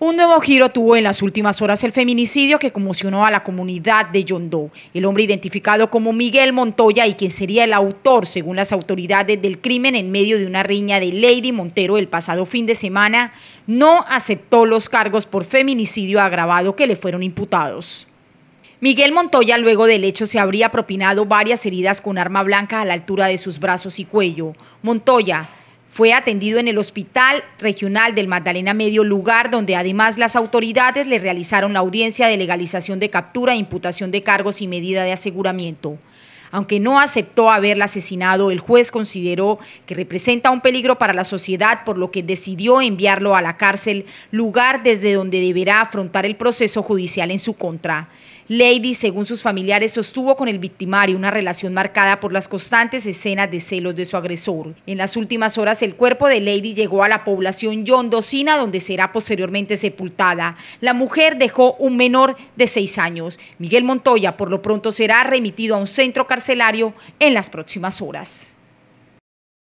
Un nuevo giro tuvo en las últimas horas el feminicidio que conmocionó a la comunidad de Yondó. El hombre identificado como Miguel Montoya y quien sería el autor, según las autoridades del crimen, en medio de una riña de Lady Montero el pasado fin de semana, no aceptó los cargos por feminicidio agravado que le fueron imputados. Miguel Montoya luego del hecho se habría propinado varias heridas con arma blanca a la altura de sus brazos y cuello. Montoya fue atendido en el Hospital Regional del Magdalena Medio, lugar donde además las autoridades le realizaron la audiencia de legalización de captura, imputación de cargos y medida de aseguramiento. Aunque no aceptó haberla asesinado, el juez consideró que representa un peligro para la sociedad, por lo que decidió enviarlo a la cárcel, lugar desde donde deberá afrontar el proceso judicial en su contra. Lady, según sus familiares, sostuvo con el victimario una relación marcada por las constantes escenas de celos de su agresor. En las últimas horas, el cuerpo de Lady llegó a la población Yondocina, donde será posteriormente sepultada. La mujer dejó un menor de seis años. Miguel Montoya, por lo pronto, será remitido a un centro en las próximas horas.